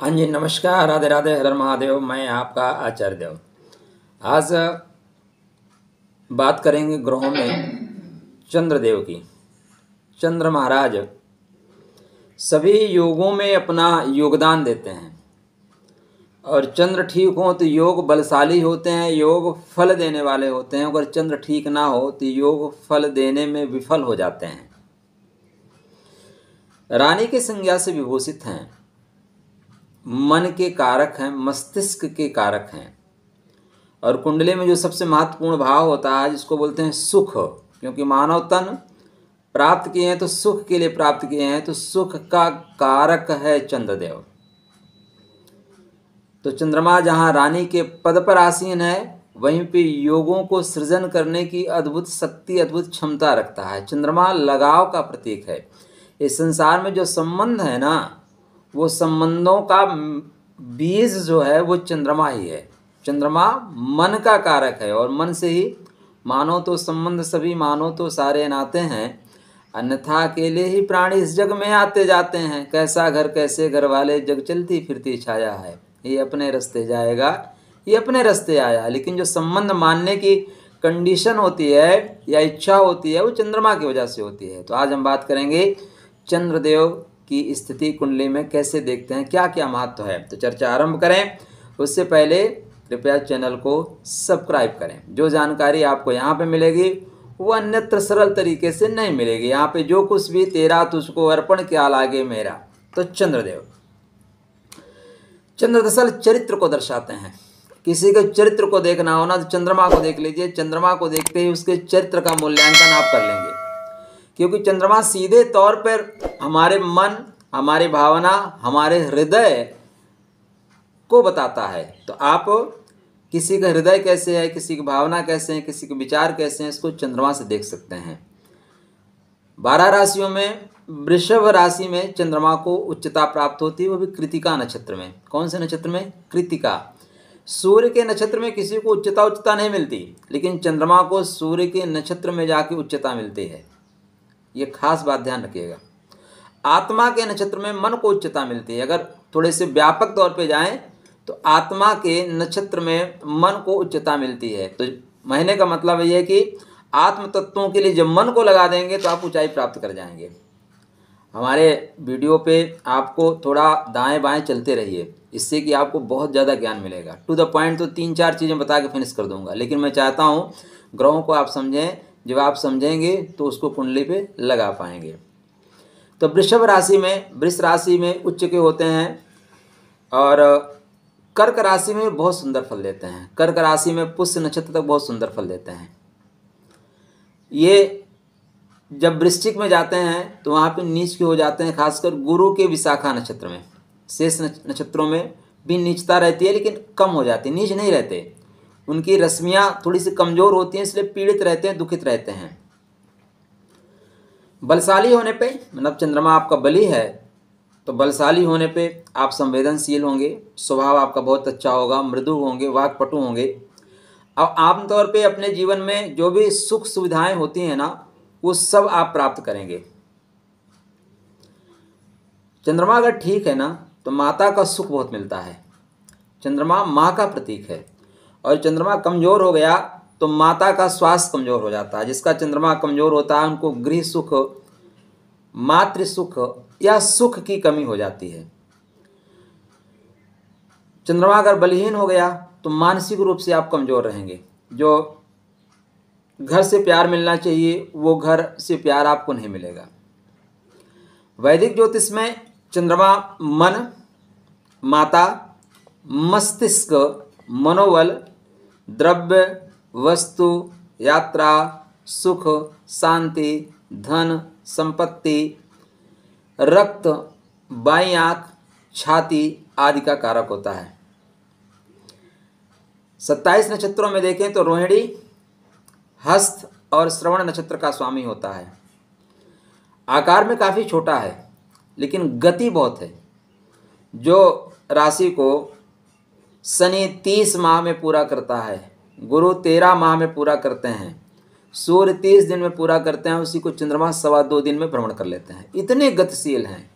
हाँ जी नमस्कार राधे राधे हर महादेव मैं आपका आचार्य देव आज बात करेंगे ग्रहों में चंद्रदेव की चंद्र महाराज सभी योगों में अपना योगदान देते हैं और चंद्र ठीक हो तो योग बलशाली होते हैं योग फल देने वाले होते हैं अगर चंद्र ठीक ना हो तो योग फल देने में विफल हो जाते हैं रानी की संज्ञा से विभूषित हैं मन के कारक हैं मस्तिष्क के कारक हैं और कुंडली में जो सबसे महत्वपूर्ण भाव होता है जिसको बोलते हैं सुख क्योंकि मानव तन प्राप्त किए हैं तो सुख के लिए प्राप्त किए हैं तो सुख का कारक है चंद्रदेव तो चंद्रमा जहाँ रानी के पद पर आसीन है वहीं पे योगों को सृजन करने की अद्भुत शक्ति अद्भुत क्षमता रखता है चंद्रमा लगाव का प्रतीक है इस संसार में जो संबंध है ना वो संबंधों का बीज जो है वो चंद्रमा ही है चंद्रमा मन का कारक है और मन से ही मानो तो संबंध सभी मानो तो सारे नाते हैं अन्यथा अकेले ही प्राणी इस जग में आते जाते हैं कैसा घर कैसे घर वाले जग चलती फिरती छाया है ये अपने रास्ते जाएगा ये अपने रास्ते आया लेकिन जो संबंध मानने की कंडीशन होती है या इच्छा होती है वो चंद्रमा की वजह से होती है तो आज हम बात करेंगे चंद्रदेव की स्थिति कुंडली में कैसे देखते हैं क्या क्या महत्व है तो चर्चा आरंभ करें उससे पहले कृपया चैनल को सब्सक्राइब करें जो जानकारी आपको यहाँ पे मिलेगी वो अन्यत्र सरल तरीके से नहीं मिलेगी यहाँ पे जो कुछ भी तेरा तुझको अर्पण क्या लागे मेरा तो चंद्रदेव चंद्र दरअसल चरित्र को दर्शाते हैं किसी के चरित्र को देखना हो ना तो चंद्रमा को देख लीजिए चंद्रमा को देखते ही उसके चरित्र का मूल्यांकन आप कर लेंगे क्योंकि चंद्रमा सीधे तौर पर हमारे मन हमारे भावना हमारे हृदय को बताता है तो आप किसी का हृदय कैसे है किसी की भावना कैसे है किसी के विचार कैसे हैं इसको चंद्रमा से देख सकते हैं बारह राशियों में वृषभ राशि में चंद्रमा को उच्चता प्राप्त होती है वो भी कृतिका नक्षत्र में कौन से नक्षत्र में कृतिका सूर्य के नक्षत्र में किसी को उच्चता उच्चता नहीं मिलती लेकिन चंद्रमा को सूर्य के नक्षत्र में जाके उच्चता मिलती है ये खास बात ध्यान रखिएगा आत्मा के नक्षत्र में मन को उच्चता मिलती है अगर थोड़े से व्यापक तौर पे जाएं तो आत्मा के नक्षत्र में मन को उच्चता मिलती है तो महीने का मतलब ये है कि आत्म तत्वों के लिए जब मन को लगा देंगे तो आप ऊंचाई प्राप्त कर जाएंगे हमारे वीडियो पे आपको थोड़ा दाएं बाएं चलते रहिए इससे कि आपको बहुत ज़्यादा ज्ञान मिलेगा टू द पॉइंट तो तीन चार चीज़ें बता के फिनिश कर दूंगा लेकिन मैं चाहता हूँ ग्रहों को आप समझें जब आप समझेंगे तो उसको कुंडली पे लगा पाएंगे तो वृषभ राशि में वृष राशि में उच्च के होते हैं और कर्क राशि में बहुत सुंदर फल देते हैं कर्क राशि में पुष्य नक्षत्र तक बहुत सुंदर फल देते हैं ये जब वृश्चिक में जाते हैं तो वहाँ पे नीच के हो जाते हैं खासकर गुरु के विशाखा नक्षत्र में शेष नक्षत्रों में भी नीचता रहती है लेकिन कम हो जाती है नीच नहीं रहते उनकी रस्मियाँ थोड़ी सी कमज़ोर होती हैं इसलिए पीड़ित रहते हैं दुखित रहते हैं बलशाली होने पे मतलब चंद्रमा आपका बली है तो बलशाली होने पे आप संवेदनशील होंगे स्वभाव आपका बहुत अच्छा होगा मृदु होंगे वाकपटु होंगे अब आमतौर पे अपने जीवन में जो भी सुख सुविधाएं होती हैं ना वो सब आप प्राप्त करेंगे चंद्रमा अगर ठीक है ना तो माता का सुख बहुत मिलता है चंद्रमा माँ का प्रतीक है और चंद्रमा कमज़ोर हो गया तो माता का स्वास्थ्य कमज़ोर हो जाता है जिसका चंद्रमा कमज़ोर होता है उनको गृह सुख मातृ सुख या सुख की कमी हो जाती है चंद्रमा अगर बलहीन हो गया तो मानसिक रूप से आप कमज़ोर रहेंगे जो घर से प्यार मिलना चाहिए वो घर से प्यार आपको नहीं मिलेगा वैदिक ज्योतिष में चंद्रमा मन माता मस्तिष्क मनोबल द्रव्य वस्तु यात्रा सुख शांति धन संपत्ति रक्त बाई आँख छाती आदि का कारक होता है सत्ताईस नक्षत्रों में देखें तो रोहिणी हस्त और श्रवण नक्षत्र का स्वामी होता है आकार में काफ़ी छोटा है लेकिन गति बहुत है जो राशि को शनि तीस माह में पूरा करता है गुरु तेरह माह में पूरा करते हैं सूर्य तीस दिन में पूरा करते हैं उसी को चंद्रमा सवा दो दिन में भ्रमण कर लेते हैं इतने गतिशील हैं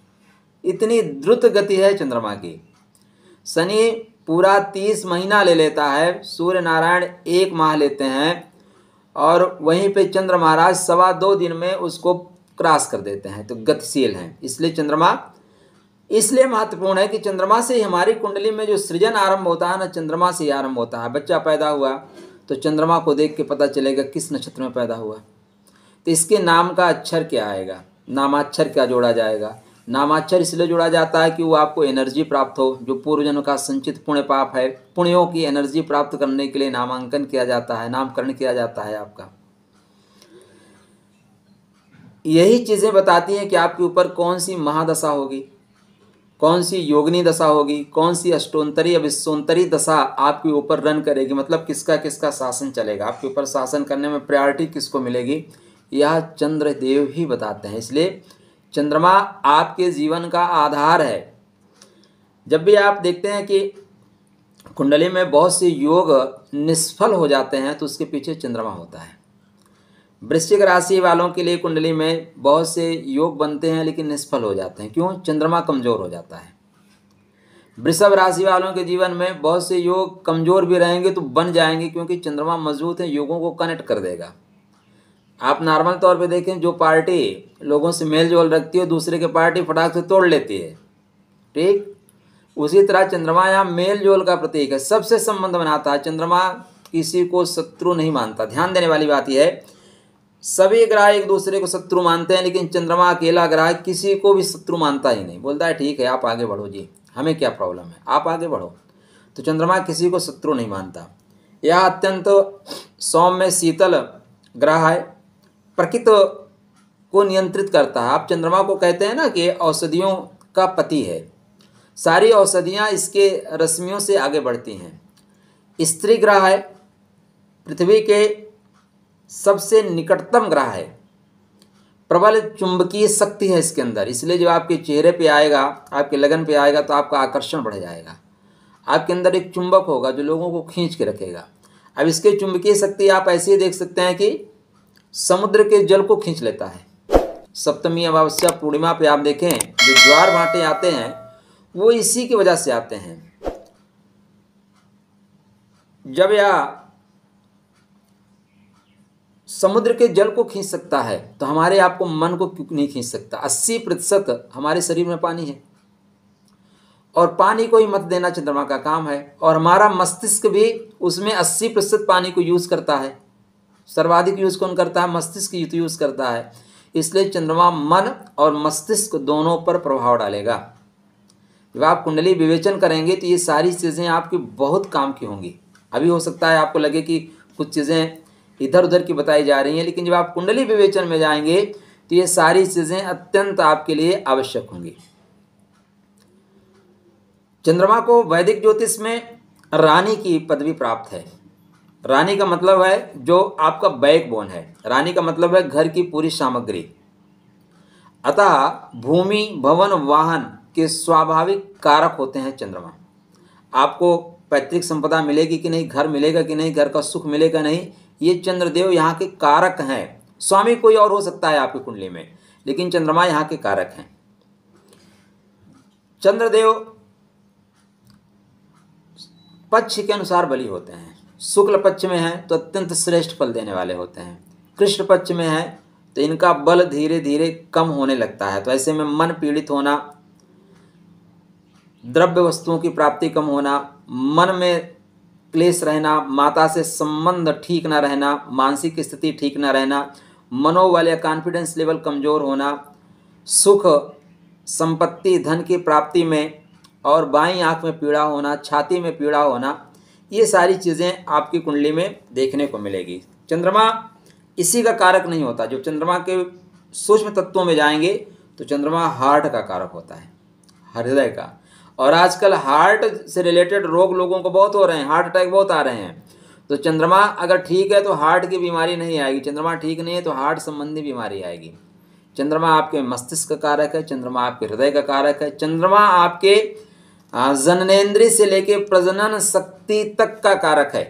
इतनी द्रुत गति है चंद्रमा की शनि पूरा तीस महीना ले लेता है सूर्य नारायण एक माह लेते हैं और वहीं पे चंद्र महाराज सवा दो दिन में उसको क्रॉस कर देते हैं तो गतिशील हैं इसलिए चंद्रमा इसलिए महत्वपूर्ण है कि चंद्रमा से ही हमारी कुंडली में जो सृजन आरंभ होता है ना चंद्रमा से ही आरंभ होता है बच्चा पैदा हुआ तो चंद्रमा को देख के पता चलेगा किस नक्षत्र में पैदा हुआ तो इसके नाम का अक्षर क्या आएगा नामाक्षर क्या जोड़ा जाएगा नामाक्षर इसलिए जोड़ा जाता है कि वो आपको एनर्जी प्राप्त हो जो पूर्वजन का संचित पुण्य पाप है पुण्यों की एनर्जी प्राप्त करने के लिए नामांकन किया जाता है नामकरण किया जाता है आपका यही चीज़ें बताती हैं कि आपके ऊपर कौन सी महादशा होगी कौन सी योगनी दशा होगी कौन सी अष्टोत्तरी या विश्वोत्तरी दशा आपके ऊपर रन करेगी मतलब किसका किसका शासन चलेगा आपके ऊपर शासन करने में प्रायोरिटी किसको मिलेगी यह चंद्रदेव ही बताते हैं इसलिए चंद्रमा आपके जीवन का आधार है जब भी आप देखते हैं कि कुंडली में बहुत से योग निष्फल हो जाते हैं तो उसके पीछे चंद्रमा होता है वृश्चिक राशि वालों के लिए कुंडली में बहुत से योग बनते हैं लेकिन निष्फल हो जाते हैं क्यों चंद्रमा कमजोर हो जाता है वृषभ राशि वालों के जीवन में बहुत से योग कमजोर भी रहेंगे तो बन जाएंगे क्योंकि चंद्रमा मजबूत है योगों को कनेक्ट कर देगा आप नॉर्मल तौर पे देखें जो पार्टी लोगों से मेल जोल रखती है दूसरे के पार्टी फटाक से तोड़ लेती है ठीक उसी तरह चंद्रमा यहाँ मेल जोल का प्रतीक है सबसे संबंध बनाता है चंद्रमा किसी को शत्रु नहीं मानता ध्यान देने वाली बात यह है सभी ग्रह एक दूसरे को शत्रु मानते हैं लेकिन चंद्रमा अकेला ग्रह किसी को भी शत्रु मानता ही नहीं बोलता है ठीक है आप आगे बढ़ो जी हमें क्या प्रॉब्लम है आप आगे बढ़ो तो चंद्रमा किसी को शत्रु नहीं मानता यह अत्यंत सौम्य शीतल ग्रह है प्रकृत को नियंत्रित करता है आप चंद्रमा को कहते हैं ना कि औषधियों का पति है सारी औषधियाँ इसके रश्मियों से आगे बढ़ती हैं स्त्री ग्रह है पृथ्वी के सबसे निकटतम ग्रह है प्रबल चुंबकीय शक्ति है इसके अंदर इसलिए जब आपके चेहरे पे आएगा आपके लगन पे आएगा तो आपका आकर्षण बढ़ जाएगा आपके अंदर एक चुंबक होगा जो लोगों को खींच के रखेगा अब इसके चुंबकीय शक्ति आप ऐसे ही देख सकते हैं कि समुद्र के जल को खींच लेता है सप्तमी अमावस्या पूर्णिमा पे आप देखें जो ज्वार भाटे आते हैं वो इसी की वजह से आते हैं जब यह समुद्र के जल को खींच सकता है तो हमारे आपको मन को क्यों नहीं खींच सकता अस्सी प्रतिशत हमारे शरीर में पानी है और पानी को ही मत देना चंद्रमा का काम है और हमारा मस्तिष्क भी उसमें अस्सी प्रतिशत पानी को यूज़ करता है सर्वाधिक यूज़ कौन करता है मस्तिष्क तो यूज़ करता है इसलिए चंद्रमा मन और मस्तिष्क दोनों पर प्रभाव डालेगा जब आप कुंडली विवेचन करेंगे तो ये सारी चीज़ें आपकी बहुत काम की होंगी अभी हो सकता है आपको लगे कि कुछ चीज़ें इधर उधर की बताई जा रही हैं लेकिन जब आप कुंडली विवेचन में जाएंगे तो ये सारी चीज़ें अत्यंत आपके लिए आवश्यक होंगी चंद्रमा को वैदिक ज्योतिष में रानी की पदवी प्राप्त है रानी का मतलब है जो आपका बैक बोन है रानी का मतलब है घर की पूरी सामग्री अतः भूमि भवन वाहन के स्वाभाविक कारक होते हैं चंद्रमा आपको पैतृक संपदा मिलेगी कि नहीं घर मिलेगा कि नहीं घर का सुख मिलेगा नहीं ये चंद्रदेव यहाँ के कारक हैं स्वामी कोई और हो सकता है आपकी कुंडली में लेकिन चंद्रमा यहाँ के कारक हैं चंद्रदेव पक्ष के अनुसार बलि होते हैं शुक्ल पक्ष में है तो अत्यंत श्रेष्ठ फल देने वाले होते हैं कृष्ण पक्ष में है तो इनका बल धीरे धीरे कम होने लगता है तो ऐसे में मन पीड़ित होना द्रव्य वस्तुओं की प्राप्ति कम होना मन में क्लेश रहना माता से संबंध ठीक ना रहना मानसिक स्थिति ठीक ना रहना मनोबल या कॉन्फिडेंस लेवल कमज़ोर होना सुख संपत्ति धन की प्राप्ति में और बाई आँख में पीड़ा होना छाती में पीड़ा होना ये सारी चीज़ें आपकी कुंडली में देखने को मिलेगी चंद्रमा इसी का कारक नहीं होता जो चंद्रमा के सूक्ष्म तत्वों में जाएंगे तो चंद्रमा हार्ट का कारक होता है हृदय का और आजकल हार्ट से रिलेटेड रोग लोगों को बहुत हो रहे हैं हार्ट अटैक बहुत आ रहे हैं तो चंद्रमा अगर ठीक है तो हार्ट की बीमारी नहीं आएगी चंद्रमा ठीक नहीं है तो हार्ट संबंधी बीमारी आएगी चंद्रमा आपके मस्तिष्क का कारक है चंद्रमा आपके हृदय का कारक है चंद्रमा आपके जननेन्द्रीय से लेके प्रजनन शक्ति तक का कारक है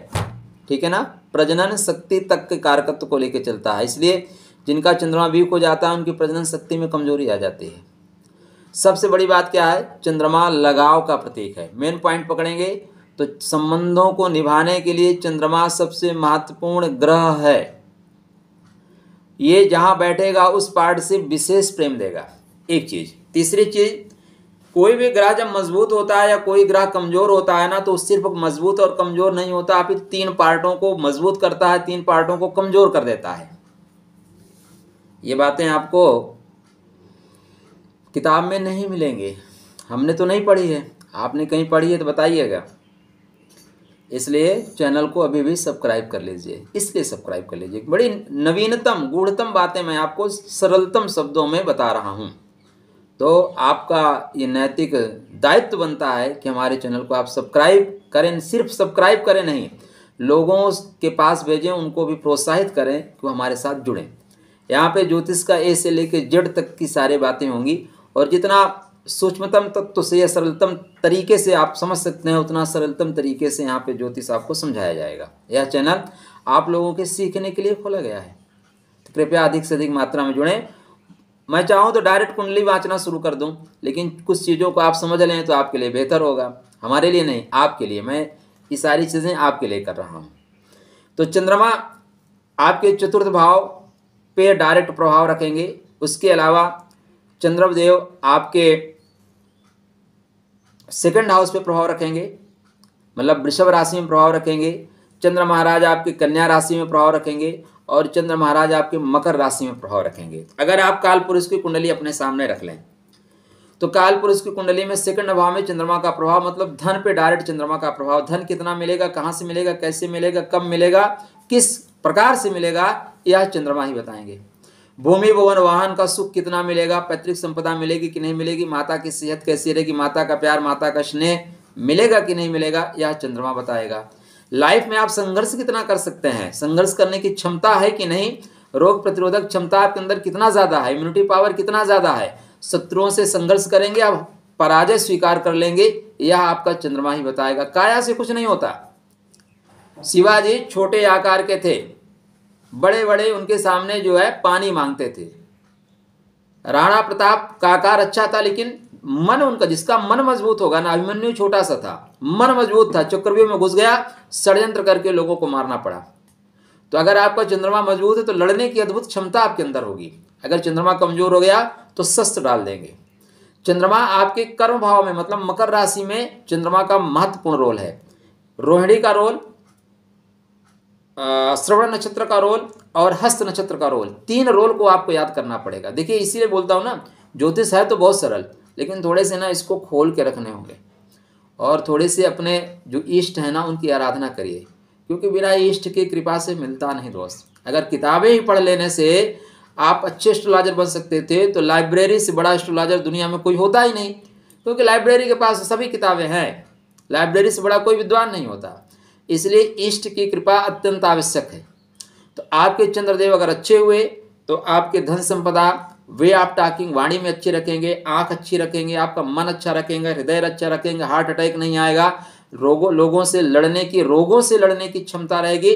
ठीक है ना प्रजनन शक्ति तक के कारकत्व को लेकर चलता है इसलिए जिनका चंद्रमा वीक हो जाता है उनकी प्रजनन शक्ति में कमजोरी आ जाती है सबसे बड़ी बात क्या है चंद्रमा लगाव का प्रतीक है मेन पॉइंट पकड़ेंगे तो संबंधों को निभाने के लिए चंद्रमा सबसे महत्वपूर्ण ग्रह है ये जहां बैठेगा उस पार्ट से विशेष प्रेम देगा एक चीज़ तीसरी चीज़ कोई भी ग्रह जब मजबूत होता है या कोई ग्रह कमज़ोर होता है ना तो सिर्फ मजबूत और कमज़ोर नहीं होता आप तीन पार्टों को मजबूत करता है तीन पार्टों को कमज़ोर कर देता है ये बातें आपको किताब में नहीं मिलेंगे हमने तो नहीं पढ़ी है आपने कहीं पढ़ी है तो बताइएगा इसलिए चैनल को अभी भी सब्सक्राइब कर लीजिए इसलिए सब्सक्राइब कर लीजिए बड़ी नवीनतम गूढ़तम बातें मैं आपको सरलतम शब्दों में बता रहा हूँ तो आपका ये नैतिक दायित्व बनता है कि हमारे चैनल को आप सब्सक्राइब करें सिर्फ सब्सक्राइब करें नहीं लोगों के पास भेजें उनको भी प्रोत्साहित करें कि वो हमारे साथ जुड़ें यहाँ पे ज्योतिष का ए से लेकर जड़ तक की सारी बातें होंगी और जितना सूक्ष्मतम तत्व तो से या सरलतम तरीके से आप समझ सकते हैं उतना सरलतम तरीके से यहाँ पे ज्योतिष आपको समझाया जाएगा यह चैनल आप लोगों के सीखने के लिए खोला गया है तो कृपया अधिक से अधिक मात्रा में जुड़ें मैं चाहूँ तो डायरेक्ट कुंडली वाँचना शुरू कर दूँ लेकिन कुछ चीज़ों को आप समझ लें तो आपके लिए बेहतर होगा हमारे लिए नहीं आपके लिए मैं ये सारी चीज़ें आपके लिए कर रहा हूँ तो चंद्रमा आपके चतुर्थ भाव पे डायरेक्ट प्रभाव रखेंगे उसके अलावा चंद्रदेव आपके सेकंड हाउस पे प्रभाव रखेंगे मतलब वृषभ राशि में प्रभाव रखेंगे चंद्र महाराज आपके कन्या राशि में प्रभाव रखेंगे और चंद्र महाराज आपके मकर राशि में प्रभाव रखेंगे अगर आप काल पुरुष की कुंडली अपने सामने रख लें तो काल पुरुष की कुंडली में सेकंड भाव में चंद्रमा का प्रभाव मतलब धन पे डायरेक्ट चंद्रमा का प्रभाव धन कितना मिलेगा कहाँ से मिलेगा कैसे मिलेगा कब मिलेगा किस प्रकार से मिलेगा यह चंद्रमा ही बताएंगे भूमि भवन वाहन का सुख कितना मिलेगा पैतृक संपदा मिलेगी कि नहीं मिलेगी माता की सेहत कैसी रहेगी माता का प्यार माता का स्नेह मिलेगा कि नहीं मिलेगा यह चंद्रमा बताएगा लाइफ में आप संघर्ष कितना कर सकते हैं संघर्ष करने की क्षमता है कि नहीं रोग प्रतिरोधक क्षमता आपके अंदर कितना ज़्यादा है इम्यूनिटी पावर कितना ज़्यादा है शत्रुओं से संघर्ष करेंगे आप पराजय स्वीकार कर लेंगे यह आपका चंद्रमा ही बताएगा काया से कुछ नहीं होता शिवाजी छोटे आकार के थे बड़े बड़े उनके सामने जो है पानी मांगते थे राणा प्रताप का आकार अच्छा था लेकिन मन उनका जिसका मन मजबूत होगा ना अभिमन्यु छोटा सा था मन मजबूत था चक्रव्यूह में घुस गया षड्यंत्र करके लोगों को मारना पड़ा तो अगर आपका चंद्रमा मजबूत है तो लड़ने की अद्भुत क्षमता आपके अंदर होगी अगर चंद्रमा कमजोर हो गया तो शस्त्र डाल देंगे चंद्रमा आपके कर्म भाव में मतलब मकर राशि में चंद्रमा का महत्वपूर्ण रोल है रोहिणी का रोल श्रवण नक्षत्र का रोल और हस्त नक्षत्र का रोल तीन रोल को आपको याद करना पड़ेगा देखिए इसीलिए बोलता हूँ ना ज्योतिष है तो बहुत सरल लेकिन थोड़े से ना इसको खोल के रखने होंगे और थोड़े से अपने जो इष्ट हैं ना उनकी आराधना करिए क्योंकि बिना इष्ट की कृपा से मिलता नहीं दोस्त अगर किताबें ही पढ़ लेने से आप अच्छे एस्ट्रोलॉजर बन सकते थे तो लाइब्रेरी से बड़ा एस्ट्रोलॉजर दुनिया में कोई होता ही नहीं क्योंकि लाइब्रेरी के पास सभी किताबें हैं लाइब्रेरी से बड़ा कोई विद्वान नहीं होता इसलिए इष्ट की कृपा अत्यंत आवश्यक है तो आपके चंद्रदेव अगर अच्छे हुए तो आपके धन संपदा वे आप टाकिंग वाणी में अच्छी रखेंगे आंख अच्छी रखेंगे आपका मन अच्छा रखेंगे हृदय अच्छा रखेंगे हार्ट अटैक नहीं आएगा रोगों लोगों से लड़ने की रोगों से लड़ने की क्षमता रहेगी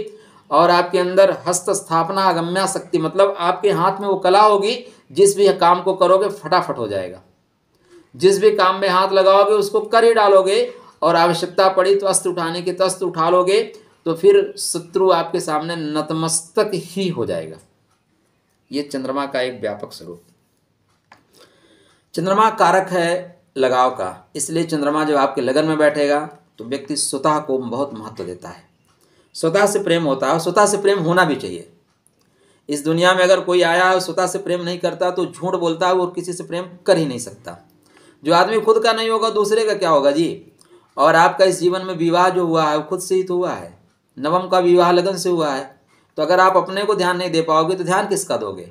और आपके अंदर हस्त स्थापना अगम्या शक्ति मतलब आपके हाथ में वो कला होगी जिस भी काम को करोगे फटाफट हो जाएगा जिस भी काम में हाथ लगाओगे उसको कर ही डालोगे और आवश्यकता पड़ी तो अस्त्र उठाने की तो अस्त्र उठा लोगे तो फिर शत्रु आपके सामने नतमस्तक ही हो जाएगा ये चंद्रमा का एक व्यापक स्वरूप चंद्रमा कारक है लगाव का इसलिए चंद्रमा जब आपके लगन में बैठेगा तो व्यक्ति स्वतः को बहुत महत्व देता है स्वतः से प्रेम होता है स्वतः से प्रेम होना भी चाहिए इस दुनिया में अगर कोई आया और स्वतः से प्रेम नहीं करता तो झूठ बोलता है वो किसी से प्रेम कर ही नहीं सकता जो आदमी खुद का नहीं होगा दूसरे का क्या होगा जी और आपका इस जीवन में विवाह जो हुआ है वो खुद से ही तो हुआ है नवम का विवाह लगन से हुआ है तो अगर आप अपने को ध्यान नहीं दे पाओगे तो ध्यान किसका दोगे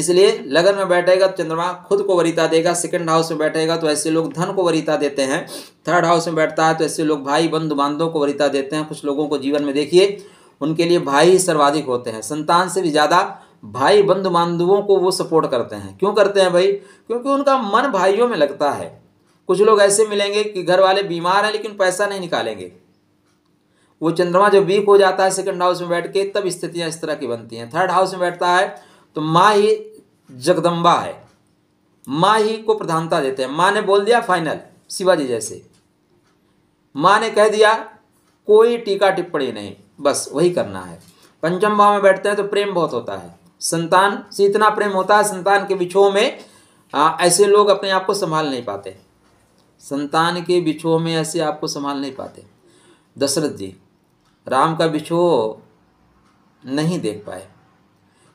इसलिए लगन में बैठेगा तो चंद्रमा खुद को वरीता देगा सेकंड हाउस में बैठेगा तो ऐसे लोग धन को वरीता देते हैं थर्ड हाउस में बैठता है तो ऐसे लोग भाई बंधु बांधों को वरीता देते हैं कुछ लोगों को जीवन में देखिए उनके लिए भाई ही सर्वाधिक होते हैं संतान से भी ज़्यादा भाई बंधु बांधुओं को वो सपोर्ट करते हैं क्यों करते हैं भाई क्योंकि उनका मन भाइयों में लगता है कुछ लोग ऐसे मिलेंगे कि घर वाले बीमार हैं लेकिन पैसा नहीं निकालेंगे वो चंद्रमा जब वीक हो जाता है सेकंड हाउस में बैठ के तब स्थितियाँ इस तरह की बनती हैं थर्ड हाउस में बैठता है तो माँ ही जगदम्बा है माँ ही को प्रधानता देते हैं माँ ने बोल दिया फाइनल शिवाजी जैसे माँ ने कह दिया कोई टीका टिप्पणी नहीं बस वही करना है पंचम भाव में बैठते हैं तो प्रेम बहुत होता है संतान से इतना प्रेम होता है संतान के बिछो में आ, ऐसे लोग अपने आप को संभाल नहीं पाते संतान के बिछुओं में ऐसे आपको संभाल नहीं पाते दशरथ जी राम का बिछो नहीं देख पाए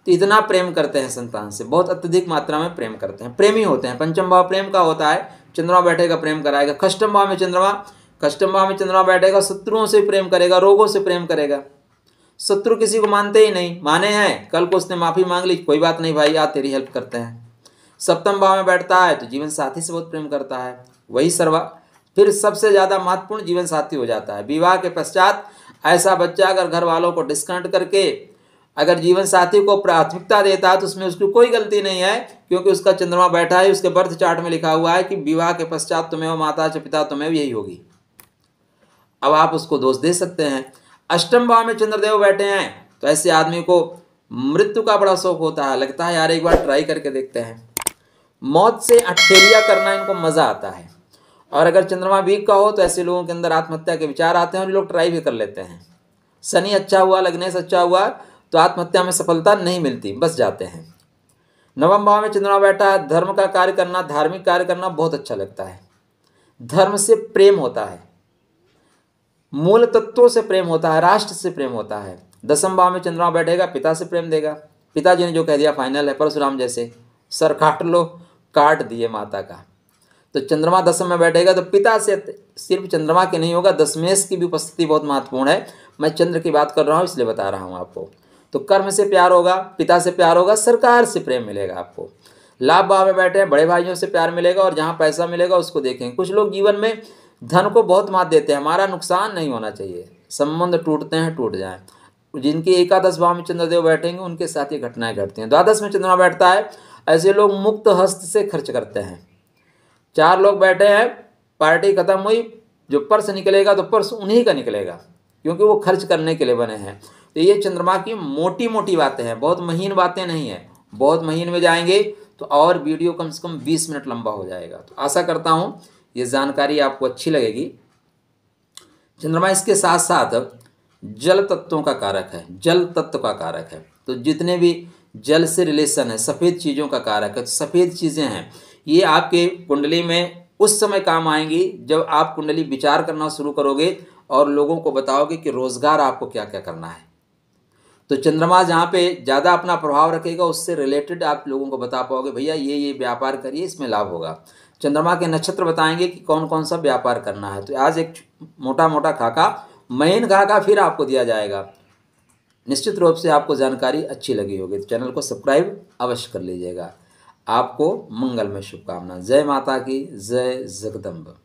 तो इतना प्रेम करते हैं संतान से बहुत अत्यधिक मात्रा में प्रेम करते हैं प्रेमी होते हैं पंचम भाव प्रेम का होता है चंद्रमा बैठेगा प्रेम कराएगा कष्टम भाव में चंद्रमा कष्टम भाव में चंद्रमा बैठेगा शत्रुओं से प्रेम करेगा रोगों से प्रेम करेगा शत्रु किसी को मानते ही नहीं माने हैं कल को उसने माफ़ी मांग ली कोई बात नहीं भाई आ तेरी हेल्प करते हैं सप्तम भाव में बैठता है तो जीवन साथी से बहुत प्रेम करता है वही सर्वा फिर सबसे ज़्यादा महत्वपूर्ण जीवन साथी हो जाता है विवाह के पश्चात ऐसा बच्चा अगर घर वालों को डिस्काउंट करके अगर जीवन साथी को प्राथमिकता देता है तो उसमें उसकी कोई गलती नहीं है क्योंकि उसका चंद्रमा बैठा है उसके बर्थ चार्ट में लिखा हुआ है कि विवाह के पश्चात तुम्हें वो माता च पिता तुम्हें यही होगी अब आप उसको दोष दे सकते हैं अष्टम भाव में चंद्रदेव बैठे हैं तो ऐसे आदमी को मृत्यु का बड़ा शौक होता है लगता है यार एक बार ट्राई करके देखते हैं मौत से अठेलिया करना इनको मज़ा आता है और अगर चंद्रमा वीक का हो तो ऐसे लोगों के अंदर आत्महत्या के विचार आते हैं और लोग ट्राई भी कर लेते हैं शनि अच्छा हुआ लगने से अच्छा हुआ तो आत्महत्या में सफलता नहीं मिलती बस जाते हैं नवम भाव में चंद्रमा बैठा है धर्म का कार्य करना धार्मिक कार्य करना बहुत अच्छा लगता है धर्म से प्रेम होता है मूल तत्वों से प्रेम होता है राष्ट्र से प्रेम होता है दसम भाव में चंद्रमा बैठेगा पिता से प्रेम देगा पिताजी ने जो कह दिया फाइनल है परशुराम जैसे सर काट लो काट दिए माता का तो चंद्रमा दशम में बैठेगा तो पिता से सिर्फ चंद्रमा के नहीं होगा दशमेश की भी उपस्थिति बहुत महत्वपूर्ण है मैं चंद्र की बात कर रहा हूँ इसलिए बता रहा हूँ आपको तो कर्म से प्यार होगा पिता से प्यार होगा सरकार से प्रेम मिलेगा आपको लाभ भाव में बैठे हैं बड़े भाइयों से प्यार मिलेगा और जहाँ पैसा मिलेगा उसको देखें कुछ लोग जीवन में धन को बहुत मात देते हैं हमारा नुकसान नहीं होना चाहिए संबंध टूटते हैं टूट जाए जिनके एकादश भाव में चंद्रदेव बैठेंगे उनके साथ ये घटनाएं घटती हैं द्वादश में चंद्रमा बैठता है ऐसे लोग मुक्त हस्त से खर्च करते हैं चार लोग बैठे हैं पार्टी खत्म हुई जो पर्स निकलेगा तो पर्स उन्हीं का निकलेगा क्योंकि वो खर्च करने के लिए बने हैं तो ये चंद्रमा की मोटी मोटी बातें हैं बहुत महीन बातें नहीं है बहुत महीन में जाएंगे तो और वीडियो कम से कम बीस मिनट लंबा हो जाएगा तो आशा करता हूँ ये जानकारी आपको अच्छी लगेगी चंद्रमा इसके साथ साथ जल तत्वों का कारक है जल तत्व का कारक है तो जितने भी जल से रिलेशन है सफ़ेद चीज़ों का कारक है तो सफ़ेद चीज़ें हैं ये आपके कुंडली में उस समय काम आएंगी जब आप कुंडली विचार करना शुरू करोगे और लोगों को बताओगे कि रोज़गार आपको क्या क्या करना है तो चंद्रमा जहाँ पे ज़्यादा अपना प्रभाव रखेगा उससे रिलेटेड आप लोगों को बता पाओगे भैया ये ये व्यापार करिए इसमें लाभ होगा चंद्रमा के नक्षत्र बताएंगे कि कौन कौन सा व्यापार करना है तो आज एक मोटा मोटा खाका मेन खाका फिर आपको दिया जाएगा निश्चित रूप से आपको जानकारी अच्छी लगी होगी तो चैनल को सब्सक्राइब अवश्य कर लीजिएगा आपको मंगलमय शुभकामना जय माता की जय जगदम्ब